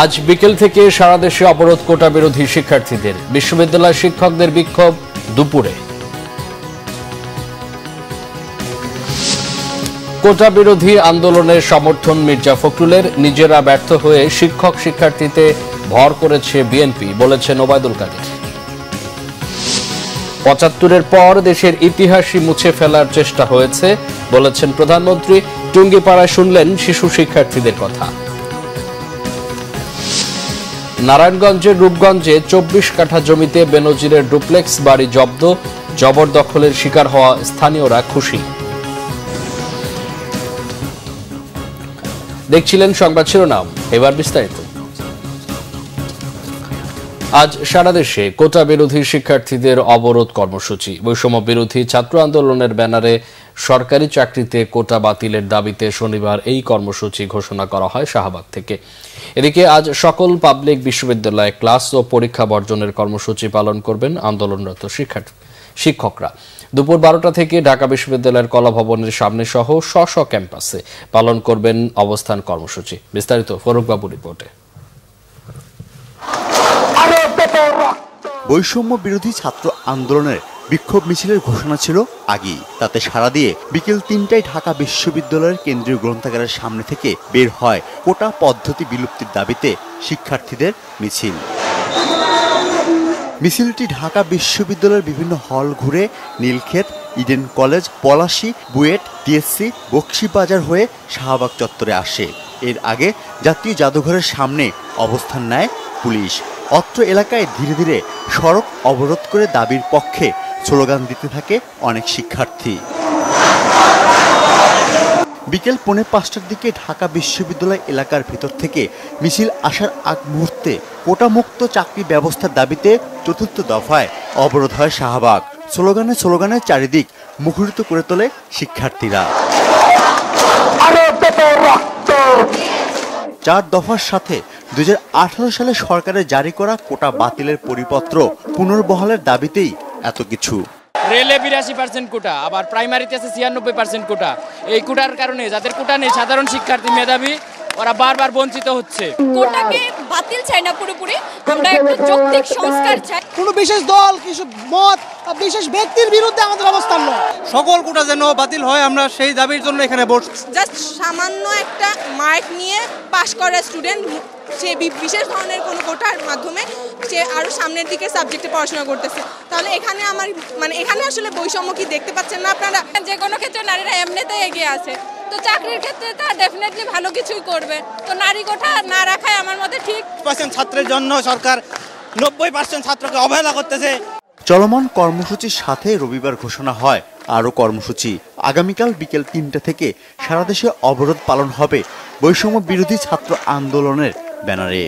আজ বিকেল থেকে সারা দেশে অবরোধ কোটা বিরোধী শিক্ষার্থীদের বিশ্ববিদ্যালয় শিক্ষকদের বিক্ষোভ দুপুরে কোটা বিরোধী আন্দোলনের সমর্থন মির্জা ফখরুলের নিজেরা ব্যর্থ হয়ে শিক্ষক শিক্ষার্থীতে ভর করেছে বিএনপি বলেছেন ওবায়দুল কাদের পঁচাত্তরের পর দেশের ইতিহাসই মুছে ফেলার চেষ্টা হয়েছে বলেছেন প্রধানমন্ত্রী টুঙ্গিপাড়ায় শুনলেন শিশু শিক্ষার্থীদের কথা নারায়ণগঞ্জের রূপগঞ্জে চব্বিশ কাঠা জমিতে বেনজিরের ডুপ্লেক্স বাড়ি জব্দ জবরদখলের শিকার হওয়া স্থানীয়রা খুশি দেখছিলেন সংবাদ শিরোনাম এবার বিস্তারিত আজ সারা দেশে কোটা বিরোধী শিক্ষার্থীদের অবরোধ কর্মসূচি বৈষম্য বিরোধী ছাত্র আন্দোলনের ব্যানারে সরকারি চাকরিতে কোটা বাতিলের দাবিতে শনিবার এই কর্মসূচি ঘোষণা করা হয় শাহবাগ থেকে এদিকে আজ সকল পাবলিক বিশ্ববিদ্যালয়ে ক্লাস ও পরীক্ষা বর্জনের কর্মসূচি পালন করবেন আন্দোলনরত শিক্ষার্থী শিক্ষকরা দুপুর বারোটা থেকে ঢাকা বিশ্ববিদ্যালয়ের কলাভবনের সামনে সহ স্ব স্ব ক্যাম্পাসে পালন করবেন অবস্থান কর্মসূচি বিস্তারিত ফরুকবাবু রিপোর্টে বৈষম্য বিরোধী ছাত্র আন্দোলনের বিক্ষোভ মিছিলের ঘোষণা ছিল আগেই তাতে সাড়া দিয়ে বিকেল তিনটায় ঢাকা বিশ্ববিদ্যালয়ের কেন্দ্রীয় গ্রন্থাগারের সামনে থেকে বের হয় কোটা পদ্ধতি বিলুপ্তির দাবিতে শিক্ষার্থীদের মিছিল মিছিলটি ঢাকা বিশ্ববিদ্যালয়ের বিভিন্ন হল ঘুরে Nilkhet Eden college Palashi BUET TSC Bakshibazar হয়ে শাহবাগ চত্বরে আসে এর আগে জাতীয় জাদুঘরের সামনে অবস্থান নেয় পুলিশ অত্র এলাকায় ধীরে ধীরে সড়ক অবরোধ করে দাবির পক্ষে স্লোগান দিতে থাকে অনেক শিক্ষার্থী বিকেল পৌনে পাঁচটার দিকে ঢাকা বিশ্ববিদ্যালয় এলাকার ভিতর থেকে মিছিল আসার আগ মুহূর্তে কোটামুক্ত চাকরি ব্যবস্থার দাবিতে চতুর্থ দফায় অবরোধ হয় শাহবাগ স্লোগানে স্লোগানে চারিদিক মুখরিত করে তোলে শিক্ষার্থীরা চার দফার সাথে দুই সালে সরকারের জারি করা কোটা বাতিলের পরিপত্র পুনর্বহালের দাবিতেই এত কিছু রেলে বিরাশি পার্সেন্ট কোটা আবার প্রাইমারিতে আছে ছিয়ানব্বই পার্সেন্ট কোটা এই কোটার কারণে যাদের কোটা নেই সাধারণ শিক্ষার্থী মেধাবী ওরা বারবার বঞ্চিত হচ্ছে কোটাকে বাতিল চাই না পুরোপুরি আমরা একটা যৌক্তিক সংস্কার চাই কোনো বিশেষ দল কিছু মত বিশেষ ব্যক্তির বিরুদ্ধে আমাদের অবস্থান নয় সকল কোটা যেন বাতিল হয় আমরা সেই দাবির জন্য এখানে বসছি জাস্ট সামান্য একটা মার্ক নিয়ে পাশ করা স্টুডেন্ট সে বিশেষ ধরনের কোনো কোটার মাধ্যমে সে আরও সামনের দিকে সাবজেক্টে পড়াশোনা করতেছে তাহলে এখানে আমার মানে এখানে আসলে বৈষম্য কি দেখতে পাচ্ছেন না আপনারা যে কোনো ক্ষেত্রে নারীরা এমনিতেই এগিয়ে আছে তো চাকরির ক্ষেত্রে তা ডেফিনেটলি ভালো কিছুই করবে তো নারী কোঠা না রাখায় আমার মতে ঠিক পার্সেন্ট ছাত্রের জন্য সরকার নব্বই পার্সেন্ট ছাত্রকে অবহেলা করতেছে চলমান কর্মসূচির সাথে রবিবার ঘোষণা হয় আরও কর্মসূচি আগামীকাল বিকেল তিনটা থেকে সারা দেশে অবরোধ পালন হবে বৈষম্য বিরোধী ছাত্র আন্দোলনের ব্যানারে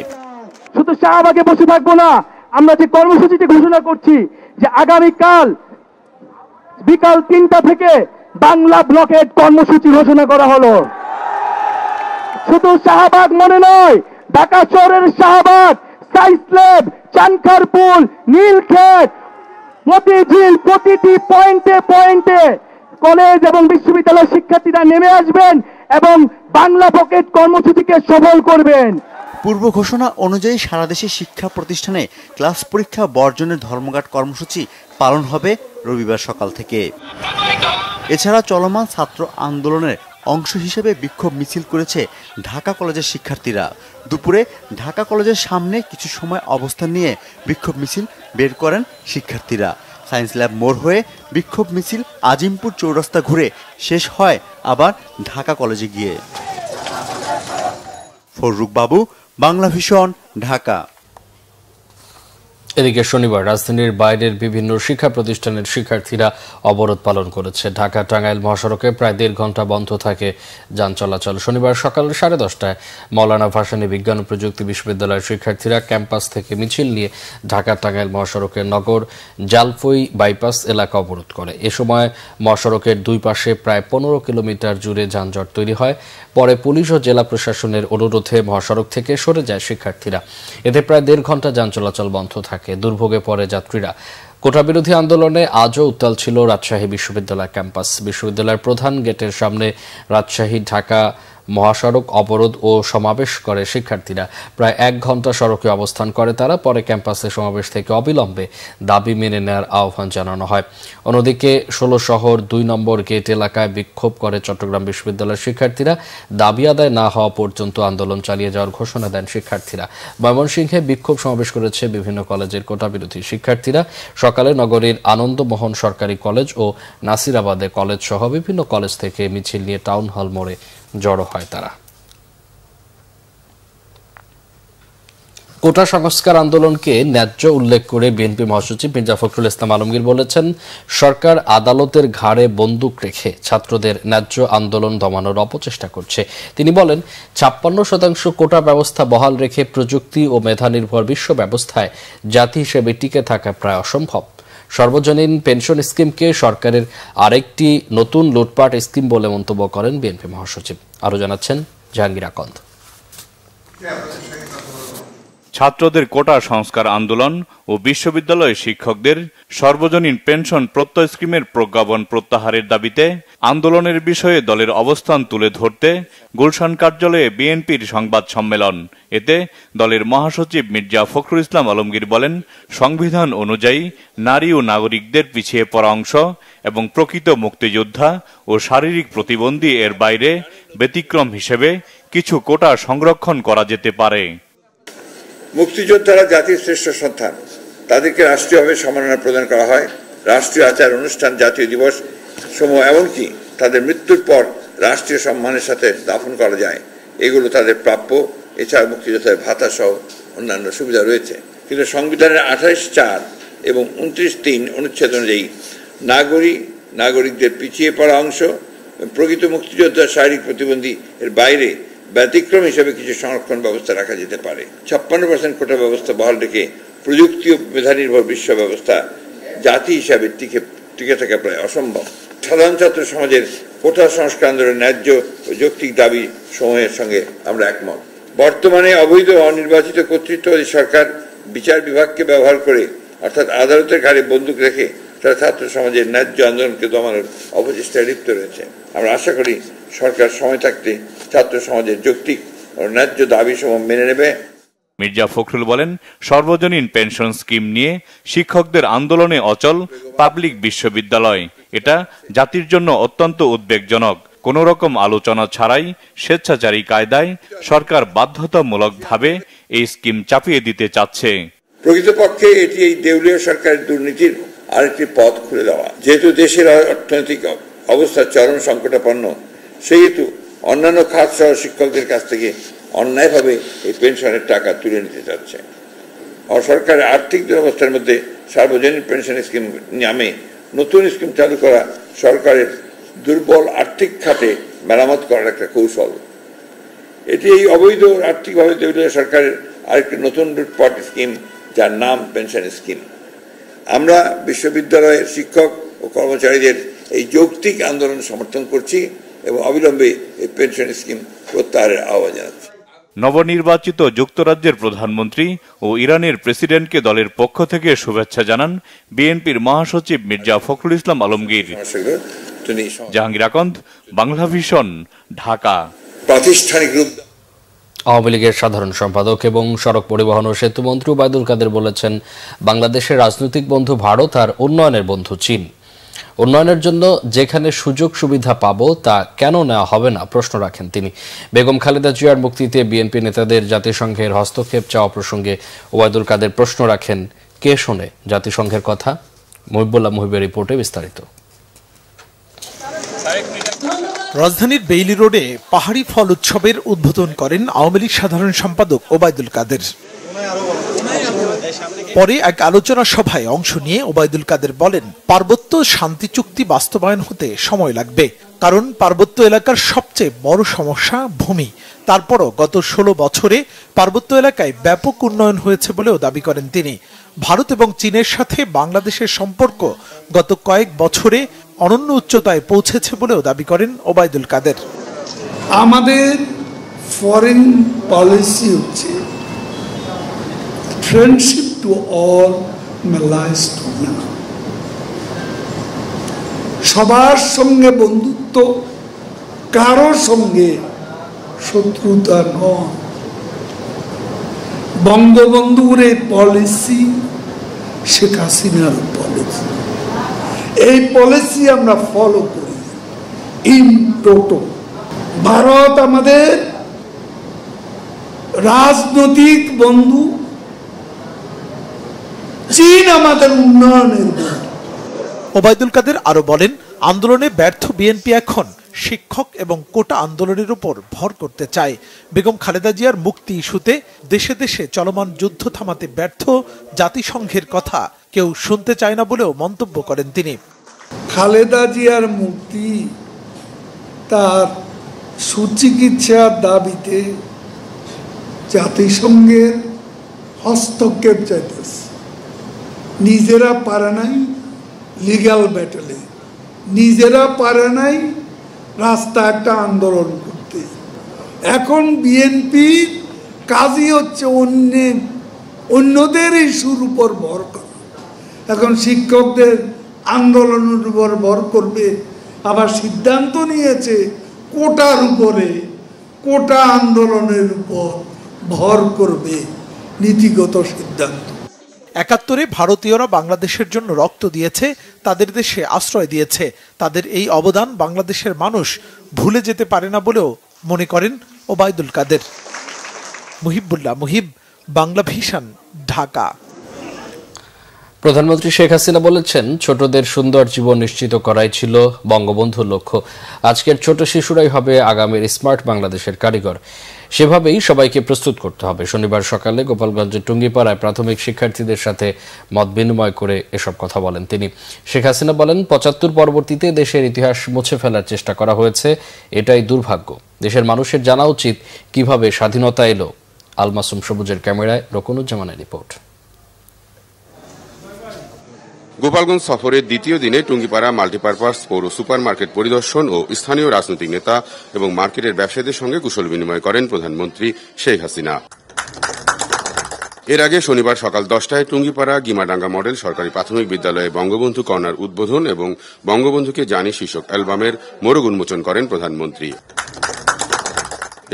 শুধু শাহবাগে বসে থাকবো না আমরা যে কর্মসূচিতে ঘোষণা করছি যে আগামীকাল বিকাল তিনটা থেকে বাংলা ব্লকেট কর্মসূচি ঘোষণা করা হলো শুধু শাহবাগ মনে নয় ঢাকা শহরের শাহবাগ সাইসলেব চানখারপুল নীলক্ষেত মতিঝিল প্রতিটি পয়েন্টে পয়েন্টে কলেজ এবং বিশ্ববিদ্যালয়ের শিক্ষার্থীরা নেমে আসবেন এবং বাংলা পকেট কর্মসূচিকে সবল করবেন পূর্ব ঘোষণা অনুযায়ী সারা দেশে শিক্ষা প্রতিষ্ঠানে ক্লাস পরীক্ষা বর্জনের ধর্মঘাট কর্মসূচি পালন হবে রবিবার সকাল থেকে এছাড়া চলমান ছাত্র আন্দোলনের অংশ হিসেবে বিক্ষোভ মিছিল করেছে ঢাকা কলেজের শিক্ষার্থীরা দুপুরে ঢাকা কলেজের সামনে কিছু সময় অবস্থান নিয়ে বিক্ষোভ মিছিল বের করেন শিক্ষার্থীরা সায়েন্স ল্যাব মোড় হয়ে বিক্ষোভ মিছিল আজিমপুর চৌরাস্তা ঘুরে শেষ হয় আবার ঢাকা কলেজে গিয়ে ফরুক বাবু বাংলা ভিশন ঢাকা এদিকে শনিবার রাজধানীর বাইরের বিভিন্ন শিক্ষা প্রতিষ্ঠানের শিক্ষার্থীরা অবরোধ পালন করেছে ঢাকা টাঙ্গাইল মহাসড়কে প্রায় দেড় ঘন্টা বন্ধ থাকে যান চলাচল শনিবার সকাল সাড়ে দশটায় মৌলানা ভাসানী বিজ্ঞান ও প্রযুক্তি বিশ্ববিদ্যালয়ের শিক্ষার্থীরা ক্যাম্পাস থেকে মিছিল নিয়ে ঢাকা টাঙ্গাইল মহাসড়কের নগর জালফই বাইপাস এলাকা অবরোধ করে এ সময় মহাসড়কের দুই পাশে প্রায় পনেরো কিলোমিটার জুড়ে যানজট তৈরি হয় পরে পুলিশ ও জেলা প্রশাসনের অনুরোধে মহাসড়ক থেকে সরে যায় শিক্ষার্থীরা এতে প্রায় দেড় ঘন্টা যান চলাচল বন্ধ থাকে দুর্ভোগে পরে যাত্রীরা কোটা বিরোধী আন্দোলনে আজও উত্তাল ছিল রাজশাহী বিশ্ববিদ্যালয় ক্যাম্পাস বিশ্ববিদ্যালয়ের প্রধান গেটের সামনে রাজশাহী ঢাকা মহাসড়ক অবরোধ ও সমাবেশ করে শিক্ষার্থীরা প্রায় এক ঘন্টা সড়কে অবস্থান করে তারা পরে ক্যাম্পাসে সমাবেশ থেকে অবিলম্বে দাবি মেনে নেওয়ার আহ্বান জানানো হয় অন্যদিকে ষোলো শহর দুই নম্বর গেট এলাকায় বিক্ষোভ করে চট্টগ্রাম বিশ্ববিদ্যালয়ের শিক্ষার্থীরা দাবি আদায় না হওয়া পর্যন্ত আন্দোলন চালিয়ে যাওয়ার ঘোষণা দেন শিক্ষার্থীরা ময়মনসিংহে বিক্ষোভ সমাবেশ করেছে বিভিন্ন কলেজের কোটা বিরোধী শিক্ষার্থীরা সকালে নগরীর আনন্দমোহন সরকারি কলেজ ও নাসিরাবাদে কলেজ সহ বিভিন্ন কলেজ থেকে মিছিল নিয়ে টাউন হল মোড়ে জড়ো হয় তারা কোটা সংস্কার আন্দোলনকে ন্যায্য উল্লেখ করে বিএনপি মহাসচিব মির্জা ফখরুল ইসলাম আলমগীর বলেছেন সরকার আদালতের ঘাড়ে বন্দুক রেখে ছাত্রদের ন্যায্য আন্দোলন দমানোর অপচেষ্টা করছে তিনি বলেন ছাপ্পান্ন শতাংশ কোটা ব্যবস্থা বহাল রেখে প্রযুক্তি ও মেধা নির্ভর বিশ্ব ব্যবস্থায় জাতি হিসেবে টিকে থাকা প্রায় অসম্ভব সর্বজনীন পেনশন স্কিমকে সরকারের আরেকটি নতুন লুটপাট স্কিম বলে মন্তব্য করেন বিএনপি মহাসচিব আরও জানাচ্ছেন জাহাঙ্গীর আকন্দ ছাত্রদের কোটা সংস্কার আন্দোলন ও বিশ্ববিদ্যালয় শিক্ষকদের সর্বজনীন পেনশন প্রত্যয় স্কিমের প্রজ্ঞাপন প্রত্যাহারের দাবিতে আন্দোলনের বিষয়ে দলের অবস্থান তুলে ধরতে গুলশান কার্যালয়ে বিএনপির সংবাদ সম্মেলন এতে দলের মহাসচিব মির্জা ফখরুল ইসলাম আলমগীর বলেন সংবিধান অনুযায়ী নারী ও নাগরিকদের পিছিয়ে পড়া অংশ এবং প্রকৃত মুক্তিযোদ্ধা ও শারীরিক প্রতিবন্ধী এর বাইরে ব্যতিক্রম হিসেবে কিছু কোটা সংরক্ষণ করা যেতে পারে মুক্তিযোদ্ধারা জাতির শ্রেষ্ঠ সন্তান তাদেরকে রাষ্ট্রীয়ভাবে সম্মাননা প্রদান করা হয় রাষ্ট্রীয় আচার অনুষ্ঠান জাতীয় দিবস সমূহ এমনকি তাদের মৃত্যুর পর রাষ্ট্রীয় সম্মানের সাথে দাফন করা যায় এগুলো তাদের প্রাপ্য এছাড়া মুক্তিযোদ্ধার ভাতা সহ অন্যান্য সুবিধা রয়েছে কিন্তু সংবিধানের আঠাশ চার এবং উনত্রিশ তিন অনুচ্ছেদ অনুযায়ী নাগরিক নাগরিকদের পিছিয়ে পড়া অংশ প্রকৃত মুক্তিযোদ্ধা শারীরিক প্রতিবন্ধী এর বাইরে ব্যতিক্রম হিসেবে কিছু সংরক্ষণ ব্যবস্থা রাখা যেতে পারে ছাপ্পান্ন পার্সেন্ট কোটা ব্যবস্থা বহাল রেখে প্রযুক্তি ও মেধানির্ভর বিশ্ব ব্যবস্থা জাতি হিসাবে টিকে টিকে থাকা প্রায় অসম্ভব সাধারণ ছাত্র সমাজের কোটা সংস্কার আন্দোলনের ন্যায্য ও যৌক্তিক দাবি সময়ের সঙ্গে আমরা একমত বর্তমানে অবৈধ অনির্বাচিত কর্তৃত্ববাদী সরকার বিচার বিভাগকে ব্যবহার করে অর্থাৎ আদালতের ঘাড়ে বন্দুক রেখে তারা ছাত্র সমাজের ন্যায্য আন্দোলনকে দমানোর অবচেষ্টায় লিপ্ত রয়েছে আমরা আশা করি সরকার সময় থাকতে ছাত্র সমাজের যৌক্তিক ন্যায্য সমূহ মেনে নেবে মির্জা ফখরুল বলেন সর্বজনীন পেনশন স্কিম নিয়ে শিক্ষকদের আন্দোলনে অচল পাবলিক বিশ্ববিদ্যালয় এটা জাতির জন্য অত্যন্ত উদ্বেগজনক কোন রকম আলোচনা ছাড়াই স্বেচ্ছাচারী কায়দায় সরকার বাধ্যতামূলকভাবে এই স্কিম চাপিয়ে দিতে চাচ্ছে প্রকৃতপক্ষে এটি এই দেউলীয় সরকারের দুর্নীতির আরেকটি পথ খুলে দেওয়া যেহেতু দেশের অর্থনৈতিক অবস্থা চরম সংকটাপন্ন সেহেতু অন্যান্য খাত সহ শিক্ষকদের কাছ থেকে অন্যায়ভাবে এই পেনশনের টাকা তুলে নিতে চাচ্ছে আর সরকারের আর্থিক দুরবস্থার মধ্যে সার্বজনীন পেনশন স্কিম নামে নতুন স্কিম চালু করা সরকারের দুর্বল আর্থিক খাতে মেরামত করার একটা কৌশল এটি এই অবৈধ আর্থিকভাবে তৈরি সরকারের আরেকটি নতুন রুটপট স্কিম যার নাম পেনশন স্কিম আমরা বিশ্ববিদ্যালয়ের শিক্ষক ও কর্মচারীদের এই যৌক্তিক আন্দোলন সমর্থন করছি এবং অবিলম্বে এই পেনশন স্কিম প্রত্যাহারের আহ্বান জানাচ্ছি নবনির্বাচিত যুক্তরাজ্যের প্রধানমন্ত্রী ও ইরানের প্রেসিডেন্টকে দলের পক্ষ থেকে শুভেচ্ছা জানান বিএনপির মহাসচিব মির্জা ফখরুল ইসলাম আলমগীর জাহাঙ্গীর আকন্দ বাংলা ভিশন ঢাকা প্রাতিষ্ঠানিক রূপ আওয়ামী লীগের সাধারণ সম্পাদক এবং সড়ক পরিবহন ও সেতু মন্ত্রী ওবায়দুল কাদের বলেছেন বাংলাদেশের রাজনৈতিক বন্ধু ভারত আর উন্নয়নের বন্ধু চীন উন্নয়নের জন্য যেখানে সুযোগ সুবিধা পাব তা কেন নেওয়া হবে না প্রশ্ন রাখেন তিনি বেগম খালেদা জিয়ার মুক্তিতে বিএনপি নেতাদের জাতিসংঘের হস্তক্ষেপ চাওয়া প্রসঙ্গে ওবায়দুল কাদের প্রশ্ন রাখেন কে শোনে জাতিসংঘের কথা মহিবুল্লাহ মহিবের রিপোর্টে বিস্তারিত রাজধানীর বেইলি রোডে পাহাড়ি ফল উৎসবের উদ্বোধন করেন আওয়ামী লীগ সাধারণ সম্পাদক ওবায়দুল কাদের পরে এক আলোচনা সভায় অংশ নিয়ে ওবায়দুল কাদের বলেন পার্বত্য শান্তি চুক্তি বাস্তবায়ন হতে সময় লাগবে কারণ পার্বত্য এলাকার সবচেয়ে বড় সমস্যা ভূমি তারপরও গত ষোলো বছরে পার্বত্য এলাকায় ব্যাপক উন্নয়ন হয়েছে বলেও দাবি করেন তিনি ভারত এবং চীনের সাথে বাংলাদেশের সম্পর্ক গত কয়েক বছরে অনন্য উচ্চতায় পৌঁছেছে বলেও দাবি করেন ওবায়দুল কাদের আমাদের ফরেন পলিসি হচ্ছে ফ্রেন্ডশিপ to all মেলাইজ হবে সবার সঙ্গে বন্ধুত্ব কারো সঙ্গে শত্রুতা নয় বঙ্গবন্ধুর এই পলিসি শেখ হাসিনার পলিসি এই পলিসি আমরা ফলো করি ইন টোটো ভারত আমাদের রাজনৈতিক বন্ধু চীন আমাদের উন্নয়নের ওবায়দুল কাদের আরো বলেন আন্দোলনে ব্যর্থ বিএনপি এখন শিক্ষক এবং কোটা আন্দোলনের উপর ভর করতে চায় বেগম খালেদা জিয়ার মুক্তি ইস্যুতে দেশে দেশে চলমান যুদ্ধ থামাতে ব্যর্থ জাতিসংঘের কথা কেউ শুনতে চায় না বলেও মন্তব্য করেন তিনি খালেদা জিয়ার মুক্তি তার সুচিকিৎসার দাবিতে জাতিসংঘের হস্তক্ষেপ চাইতেছে নিজেরা পারে নাই লিগ্যাল ব্যাটেলে নিজেরা পারে নাই রাস্তা একটা আন্দোলন করতে এখন বিএনপির কাজই হচ্ছে অন্যের অন্যদের ইস্যুর উপর ভর করা এখন শিক্ষকদের আন্দোলনের উপর ভর করবে আবার সিদ্ধান্ত নিয়েছে কোটার উপরে কোটা আন্দোলনের উপর ভর করবে নীতিগত সিদ্ধান্ত একাত্তরে ভারতীয়রা বাংলাদেশের জন্য রক্ত দিয়েছে তাদের দেশে আশ্রয় দিয়েছে তাদের এই অবদান বাংলাদেশের মানুষ ভুলে যেতে পারে না বলেও মনে করেন ওবায়দুল কাদের মুহিবুল্লাহ মুহিব বাংলা ভিশন ঢাকা প্রধানমন্ত্রী শেখ হাসিনা বলেছেন ছোটদের সুন্দর জীবন নিশ্চিত করাই ছিল বঙ্গবন্ধুর লক্ষ্য আজকের ছোট শিশুরাই হবে আগামীর স্মার্ট বাংলাদেশের কারিগর সেভাবেই সবাইকে প্রস্তুত করতে হবে শনিবার সকালে গোপালগঞ্জের টুঙ্গিপাড়ায় প্রাথমিক শিক্ষার্থীদের সাথে মত বিনিময় করে এসব কথা বলেন তিনি শেখ হাসিনা বলেন পঁচাত্তর পরবর্তীতে দেশের ইতিহাস মুছে ফেলার চেষ্টা করা হয়েছে এটাই দুর্ভাগ্য দেশের মানুষের জানা উচিত কিভাবে স্বাধীনতা এলো আলমাসুম সবুজের ক্যামেরায় রকনুজ্জামানের রিপোর্ট গোপালগঞ্জ সফরের দ্বিতীয় দিনে টুঙ্গিপাড়া মাল্টিপারপাস পৌর সুপার মার্কেট পরিদর্শন ও স্থানীয় রাজনৈতিক নেতা এবং মার্কেটের ব্যবসায়ীদের সঙ্গে কুশল বিনিময় করেন প্রধানমন্ত্রী শেখ হাসিনা এর আগে শনিবার সকাল দশটায় টুঙ্গিপাড়া গিমাডাঙ্গা মডেল সরকারি প্রাথমিক বিদ্যালয়ে বঙ্গবন্ধু কর্নার উদ্বোধন এবং বঙ্গবন্ধুকে জানি শীর্ষক অ্যালবামের মোড়গ উন্মোচন করেন প্রধানমন্ত্রী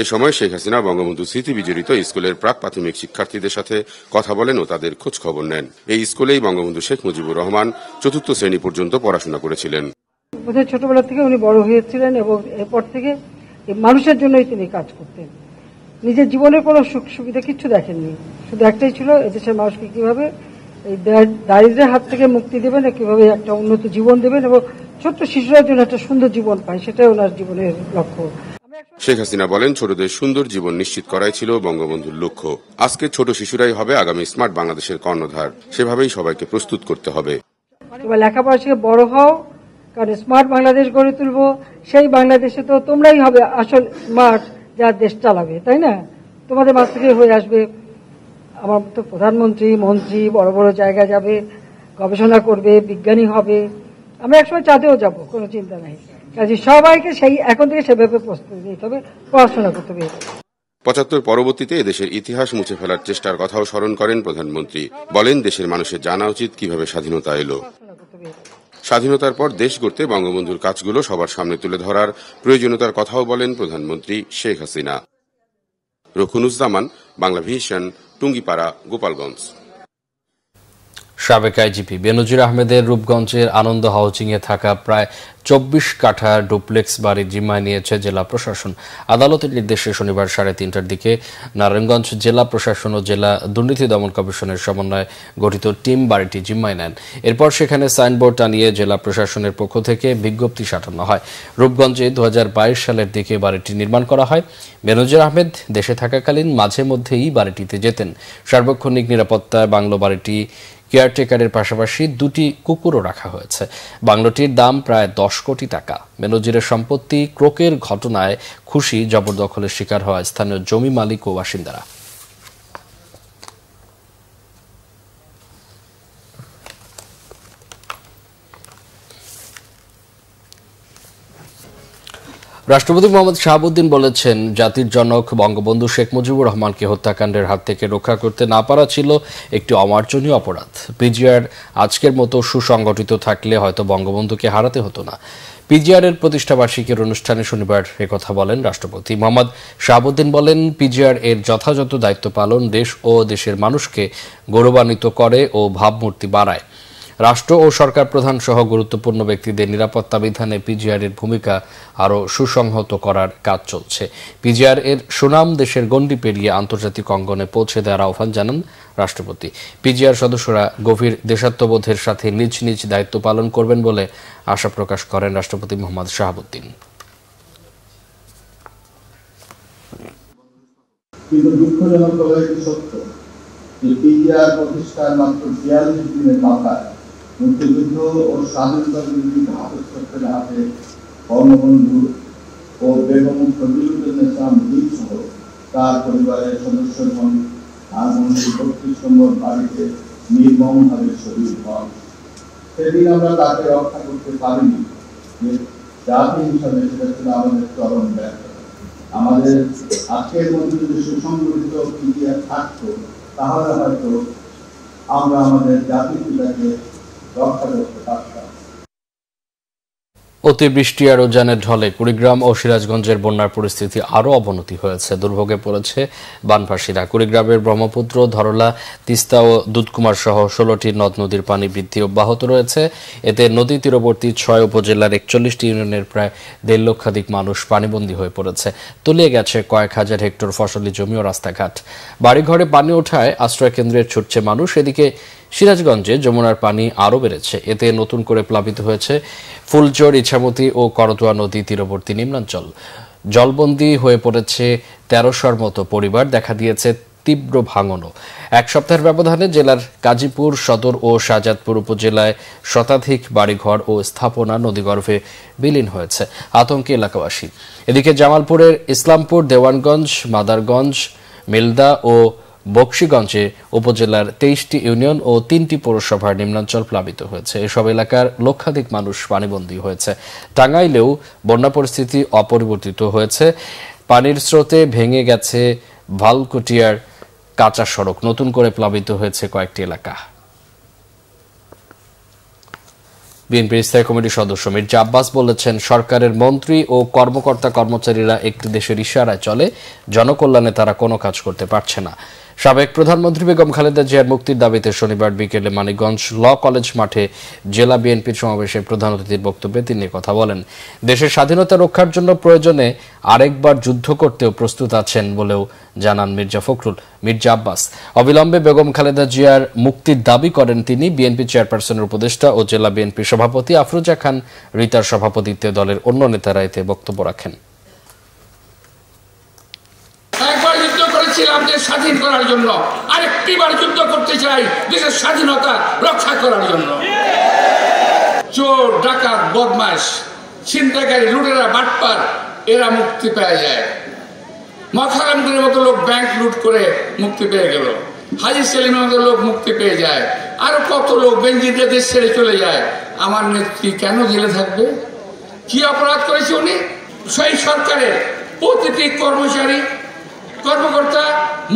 এ সময় শেখ হাসিনা বঙ্গবন্ধু স্মৃতি বিজড়িত স্কুলের প্রাক প্রাথমিক শিক্ষার্থীদের সাথে কথা বলেন ও তাদের খোঁজ খবর নেন এই স্কুলেই বঙ্গবন্ধু শেখ মুজিবুর রহমান চতুর্থ শ্রেণী পর্যন্ত পড়াশোনা করেছিলেন ছোটবেলা থেকে উনি বড় হয়েছিলেন এবং এরপর থেকে মানুষের জন্যই তিনি কাজ করতেন নিজের জীবনের কোনো সুখ সুবিধা কিছু দেখেননি শুধু একটাই ছিল এদেশের মানুষকে কিভাবে এই দারিদ্রের হাত থেকে মুক্তি দেবেন কিভাবে একটা উন্নত জীবন দেবেন এবং ছোট্ট শিশুরা যেন একটা সুন্দর জীবন পায় সেটাই ওনার জীবনের লক্ষ্য শেখ হাসিনা বলেন ছোটদের সুন্দর জীবন নিশ্চিত করাই ছিল বঙ্গবন্ধুর লক্ষ্য আজকে ছোট শিশুরাই হবে আগামী স্মার্ট বাংলাদেশের কর্ণধার সেভাবেই সবাইকে প্রস্তুত করতে হবে লেখাপড়া বড় হও কারণ স্মার্ট বাংলাদেশ গড়ে তুলব সেই বাংলাদেশে তো তোমরাই হবে আসল স্মার্ট যা দেশ চালাবে তাই না তোমাদের মাছ থেকে হয়ে আসবে আমার তো প্রধানমন্ত্রী মন্ত্রী বড় বড় জায়গা যাবে গবেষণা করবে বিজ্ঞানী হবে আমরা একসময় চাঁদেও যাব কোনো চিন্তা নাই কাজে সবাইকে সেই এখন থেকে সেভাবে প্রস্তুতি নিতে হবে পড়াশোনা করতে হবে পঁচাত্তর পরবর্তীতে এদেশের ইতিহাস মুছে ফেলার চেষ্টার কথাও স্মরণ করেন প্রধানমন্ত্রী বলেন দেশের মানুষের জানা উচিত কিভাবে স্বাধীনতা এলো স্বাধীনতার পর দেশ গড়তে বঙ্গবন্ধুর কাজগুলো সবার সামনে তুলে ধরার প্রয়োজনীয়তার কথাও বলেন প্রধানমন্ত্রী শেখ হাসিনা রকুনুজ্জামান বাংলা ভিশন টুঙ্গিপাড়া গোপালগঞ্জ সাবেক আইজিপি বেনজির আহমেদের রূপগঞ্জের আনন্দ হাউজিংয়ে থাকা প্রায় চব্বিশ কাঠা ডুপ্লেক্স বাড়ি জিম্মায় নিয়েছে জেলা প্রশাসন আদালতের নির্দেশে শনিবার সাড়ে তিনটার দিকে নারায়ণগঞ্জ জেলা প্রশাসন ও জেলা দুর্নীতি দমন কমিশনের সমন্বয়ে গঠিত টিম বাড়িটি জিম্মায় নেন এরপর সেখানে সাইনবোর্ড টানিয়ে জেলা প্রশাসনের পক্ষ থেকে বিজ্ঞপ্তি সাঠানো হয় রূপগঞ্জে দু সালের দিকে বাড়িটি নির্মাণ করা হয় বেনজির আহমেদ দেশে থাকাকালীন মাঝে মধ্যেই বাড়িটিতে যেতেন সার্বক্ষণিক নিরাপত্তায় বাংলো বাড়িটি কেয়ারটেকারের পাশাপাশি দুটি কুকুরও রাখা হয়েছে বাংলোটির দাম প্রায় দশ কোটি টাকা মেনজিরের সম্পত্তি ক্রোকের ঘটনায় খুশি জবরদখলের শিকার হওয়া স্থানীয় জমি মালিক ও বাসিন্দারা রাষ্ট্রপতি মোহাম্মদ শাহাবুদ্দিন বলেছেন জাতির জনক বঙ্গবন্ধু শেখ মুজিবুর রহমানকে হত্যাকাণ্ডের হাত থেকে রক্ষা করতে না পারা ছিল একটি অমার্জনীয় অপরাধ পিজিআর আজকের মতো সুসংগঠিত থাকলে হয়তো বঙ্গবন্ধুকে হারাতে হতো না পিজিআর এর প্রতিষ্ঠাবার্ষিকীর অনুষ্ঠানে শনিবার একথা বলেন রাষ্ট্রপতি মোহাম্মদ শাহাবুদ্দিন বলেন পিজিআর এর যথাযথ দায়িত্ব পালন দেশ ও দেশের মানুষকে গৌরবান্বিত করে ও ভাবমূর্তি বাড়ায় রাষ্ট্র ও সরকার প্রধান সহ গুরুত্বপূর্ণ ব্যক্তিদের নিরাপত্তা বিধানে পিজিআর এর ভূমিকা আরও সুসংহত করার কাজ চলছে পিজিআর এর সুনাম দেশের গণ্ডি পেরিয়ে আন্তর্জাতিক অঙ্গনে পৌঁছে দেওয়ার আহ্বান জানান রাষ্ট্রপতি পিজিআর সদস্যরা গভীর দেশাত্মবোধের সাথে নিজ নিজ দায়িত্ব পালন করবেন বলে আশা প্রকাশ করেন রাষ্ট্রপতি মোহাম্মদ শাহাবুদ্দিন কিন্তু দুঃখজনক সত্য যে পিজিআর প্রতিষ্ঠার মাত্র বিয়াল্লিশ দিনের মাথায় মুক্তিযুদ্ধ ও স্বাধীনতা বিরোধী ভারত সরকারের হাতে বঙ্গবন্ধু ও বেগম ফজলুদ্দিন ইসলাম মুজিব সহ তার পরিবারের সদস্যগণ ধানমন্ডি বত্রিশ নম্বর বাড়িতে নির্মমভাবে শহীদ হন সেদিন আমরা তাকে রক্ষা করতে পারিনি যে জাতি হিসাবে সেটা ছিল আমাদের চরম ব্যর্থ আমাদের আজকের মধ্যে যদি সুসংগঠিত ইতিহাস থাকতো তাহলে হয়তো আমরা আমাদের জাতির পিতাকে অতিবৃষ্টি আর উজানের ঢলে কুড়িগ্রাম ও সিরাজগঞ্জের বন্যার পরিস্থিতি আরও অবনতি হয়েছে দুর্ভোগে পড়েছে বানভাসীরা কুড়িগ্রামের ব্রহ্মপুত্র ধরলা তিস্তা ও দুধকুমার সহ ষোলোটি নদ নদীর পানি বৃদ্ধি অব্যাহত রয়েছে এতে নদী তীরবর্তী ছয় উপজেলার একচল্লিশটি ইউনিয়নের প্রায় দেড় লক্ষাধিক মানুষ পানিবন্দী হয়ে পড়েছে তলিয়ে গেছে কয়েক হাজার হেক্টর ফসলি জমি ও রাস্তাঘাট বাড়িঘরে পানি ওঠায় আশ্রয়কেন্দ্রে ছুটছে মানুষ এদিকে সিরাজগঞ্জে যমুনার পানি আরও বেড়েছে এতে নতুন করে প্লাবিত হয়েছে ফুলচর ইছামতি ও করতোয়া নদী তীরবর্তী নিম্নাঞ্চল জলবন্দি হয়ে পড়েছে তেরোশোর মতো পরিবার দেখা দিয়েছে তীব্র ভাঙনও এক সপ্তাহের ব্যবধানে জেলার কাজীপুর সদর ও শাহজাদপুর উপজেলায় শতাধিক বাড়িঘর ও স্থাপনা নদীগর্ভে বিলীন হয়েছে আতঙ্কে এলাকাবাসী এদিকে জামালপুরের ইসলামপুর দেওয়ানগঞ্জ মাদারগঞ্জ মিলদা ও বক্সিগঞ্জে উপজেলার তেইশটি ইউনিয়ন ও তিনটি পৌরসভার নিম্নাঞ্চল প্লাবিত হয়েছে এসব এলাকার লক্ষাধিক মানুষ পানিবন্দী হয়েছে টাঙ্গাইলেও বন্যা পরিস্থিতি অপরিবর্তিত হয়েছে পানির স্রোতে ভেঙে গেছে ভালকুটিয়ার কাঁচা সড়ক নতুন করে প্লাবিত হয়েছে কয়েকটি এলাকা বিএনপির স্থায়ী কমিটির সদস্য মির্জা আব্বাস বলেছেন সরকারের মন্ত্রী ও কর্মকর্তা কর্মচারীরা একটি দেশের ইশারায় চলে জনকল্যাণে তারা কোনো কাজ করতে পারছে না সাবেক প্রধানমন্ত্রী বেগম খালেদা জিয়ার মুক্তির দাবিতে শনিবার বিকেলে মানিকগঞ্জ ল কলেজ মাঠে জেলা বিএনপির সমাবেশে প্রধান অতিথির বক্তব্যে তিনি কথা বলেন দেশের স্বাধীনতা রক্ষার জন্য প্রয়োজনে আরেকবার যুদ্ধ করতেও প্রস্তুত আছেন বলেও জানান মির্জা ফখরুল মির্জা আব্বাস অবিলম্বে বেগম খালেদা জিয়ার মুক্তির দাবি করেন তিনি বিএনপি চেয়ারপারসনের উপদেষ্টা ও জেলা বিএনপি সভাপতি আফরুজা খান রিতার সভাপতিত্বে দলের অন্য নেতারা এতে বক্তব্য রাখেন স্বাধীন করার জন্য আরেকটিবার যুদ্ধ করতে চাই দেশের স্বাধীনতা রক্ষা করার জন্য চোর ডাকাত বদমাস ছিনতাকারী লুটেরা বাটপার এরা মুক্তি পেয়ে যায় মথারামদের মতো লোক ব্যাংক লুট করে মুক্তি পেয়ে গেল হাজির সেলিমের মতো লোক মুক্তি পেয়ে যায় আর কত লোক বেঞ্জিদের দেশ ছেড়ে চলে যায় আমার নেত্রী কেন জেলে থাকবে কি অপরাধ করেছে উনি সেই সরকারের প্রতিটি কর্মচারী কর্মকর্তা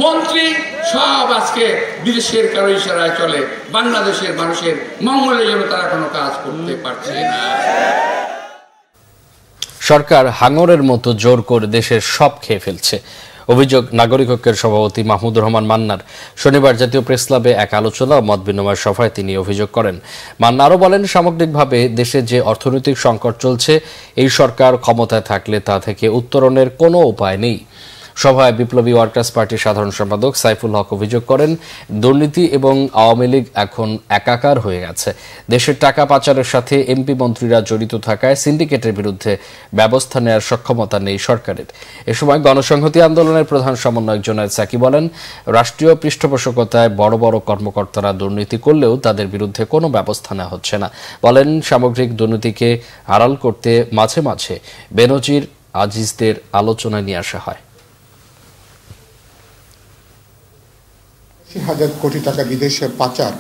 মন্ত্রী সব আজকে বিদেশের কারো ইশারায় চলে বাংলাদেশের মানুষের মঙ্গলের জন্য তারা কোনো কাজ করতে পারছে না সরকার হাঙরের মতো জোর করে দেশের সব খেয়ে ফেলছে অভিযোগ নাগরিক ঐক্যের সভাপতি মাহমুদ রহমান মান্নার শনিবার জাতীয় প্রেস ক্লাবে এক আলোচনা ও মত বিনিময় সভায় তিনি অভিযোগ করেন মান্না আরও বলেন সামগ্রিকভাবে দেশে যে অর্থনৈতিক সংকট চলছে এই সরকার ক্ষমতায় থাকলে তা থেকে উত্তরণের কোনো উপায় নেই সভায় বিপ্লবী ওয়ার্কার্স পার্টির সাধারণ সম্পাদক সাইফুল হক অভিযোগ করেন দুর্নীতি এবং আওয়ামী লীগ এখন একাকার হয়ে গেছে দেশের টাকা পাচারের সাথে এমপি মন্ত্রীরা জড়িত থাকায় সিন্ডিকেটের বিরুদ্ধে ব্যবস্থা নেওয়ার সক্ষমতা নেই সরকারের এ সময় গণসংহতি আন্দোলনের প্রধান সমন্বয়ক জোনায়দ সাকি বলেন রাষ্ট্রীয় পৃষ্ঠপোষকতায় বড় বড় কর্মকর্তারা দুর্নীতি করলেও তাদের বিরুদ্ধে কোনো ব্যবস্থা নেওয়া হচ্ছে না বলেন সামগ্রিক দুর্নীতিকে আড়াল করতে মাঝে মাঝে বেনজির আজিজদের আলোচনায় নিয়ে আসা হয় হাজার কোটি টাকা বিদেশে পাচার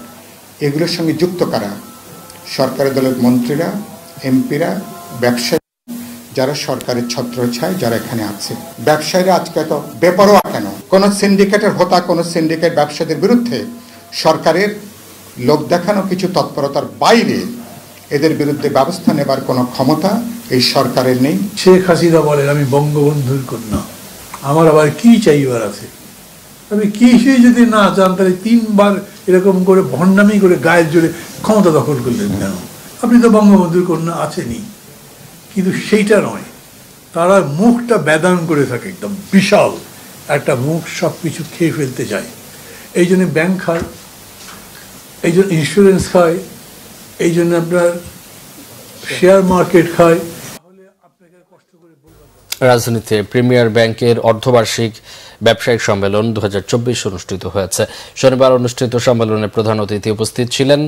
এগুলোর সঙ্গে যুক্ত করা সরকারি দলের মন্ত্রীরা এমপিরা ব্যবসায়ী যারা সরকারের ছত্র ছায় যারা এখানে আছে ব্যবসায়ীরা আজকে এত বেপরোয়া কেন কোনো সিন্ডিকেটের হতা কোনো সিন্ডিকেট ব্যবসায়ীদের বিরুদ্ধে সরকারের লোক দেখানো কিছু তৎপরতার বাইরে এদের বিরুদ্ধে ব্যবস্থা নেবার কোনো ক্ষমতা এই সরকারের নেই শেখ হাসিনা বলেন আমি বঙ্গবন্ধুর কন্যা আমার আবার কি চাইবার আছে আমি কিছুই যদি না চান তাহলে তিনবার এরকম করে ভণ্ডামি করে গায়ের জোরে ক্ষমতা দখল করলেন কেন আপনি তো বঙ্গবন্ধুর কন্যা আছেনই কিন্তু সেইটা নয় তারা মুখটা ব্যাদান করে থাকে একদম বিশাল একটা মুখ সব কিছু খেয়ে ফেলতে চায় এই জন্য ব্যাংক খায় এই জন্য ইন্স্যুরেন্স খায় এই জন্য আপনার শেয়ার মার্কেট খায় রাজনীতিতে প্রিমিয়ার ব্যাংকের অর্ধবার্ষিক ব্যবসায়িক সম্মেলন দু অনুষ্ঠিত হয়েছে শনিবার অনুষ্ঠিত সম্মেলনে প্রধান অতিথি উপস্থিত ছিলেন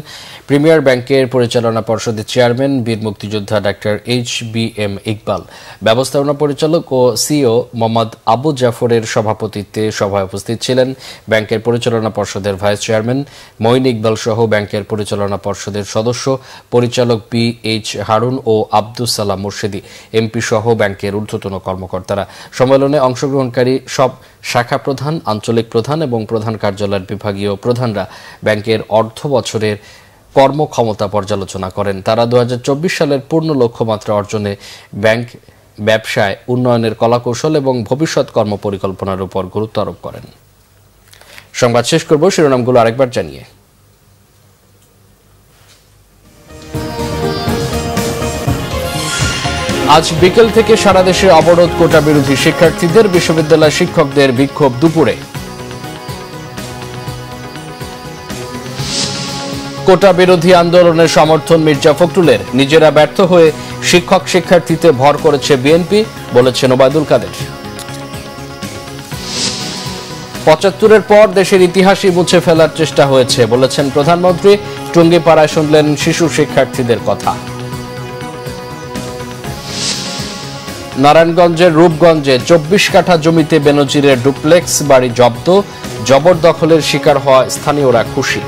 প্রিমিয়ার ব্যাংকের পরিচালনা পর্ষদের চেয়ারম্যান বীর মুক্তিযোদ্ধা doctor H B M Iqbal ব্যবস্থাপনা পরিচালক ও সিও মোহাম্মদ আবু জাফরের সভাপতিত্বে সভায় উপস্থিত ছিলেন ব্যাংকের পরিচালনা পর্ষদের ভাইস চেয়ারম্যান মইন ইকবাল সহ ব্যাংকের পরিচালনা পর্ষদের সদস্য পরিচালক পি এইচ হারুন ও আব্দুল সালাম মুর্শিদি এমপি সহ ব্যাংকের ঊর্ধ্বতন কর্মকর্তারা সম্মেলনে অংশগ্রহণকারী সব শাখা প্রধান আঞ্চলিক প্রধান এবং প্রধান কার্যালয়ের বিভাগীয় প্রধানরা ব্যাংকের অর্ধ বছরের কর্মক্ষমতা পর্যালোচনা করেন তারা দু সালের পূর্ণ লক্ষ্যমাত্রা অর্জনে ব্যাংক ব্যবসায় উন্নয়নের কলাকৌশল এবং ভবিষ্যৎ কর্মপরিকল্পনার উপর গুরুত্ব আরোপ করেন সংবাদ শেষ করব শিরোনামগুলো আরেকবার জানিয়ে আজ বিকেল থেকে সারা দেশে অবরোধ কোটা বিরোধী শিক্ষার্থীদের বিশ্ববিদ্যালয় শিক্ষকদের বিক্ষোভ দুপুরে কোটা বিরোধী আন্দোলনের সমর্থন মির্জা ফখরুলের নিজেরা ব্যর্থ হয়ে শিক্ষক শিক্ষার্থীতে ভর করেছে বিএনপি বলেছেন ওবায়দুল কাদের পঁচাত্তরের পর দেশের ইতিহাসই মুছে ফেলার চেষ্টা হয়েছে বলেছেন প্রধানমন্ত্রী টুঙ্গিপাড়ায় শুনলেন শিশু শিক্ষার্থীদের কথা নারায়ণগঞ্জের রূপগঞ্জে চব্বিশ কাঠা জমিতে বেনজিরের ডুপ্লেক্স বাড়ি জব্দ জবরদখলের শিকার হওয়া স্থানীয়রা খুশি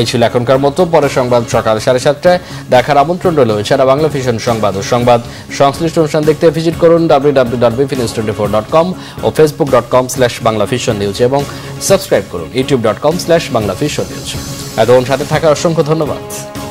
এই ছিল এখনকার মতো পরে সংবাদ সকাল সাড়ে সাতটায় দেখার আমন্ত্রণ রইল এছাড়া বাংলা ফিশন সংবাদ ও সংবাদ সংশ্লিষ্ট অনুষ্ঠান দেখতে ভিজিট করুন ডাব্লিউ ও Facebook dot com slash Bangla Vision news এবং সাবস্ক্রাইব করুন YouTube dot com slash Bangla Vision news এতক্ষণ সাথে থাকার অসংখ্য ধন্যবাদ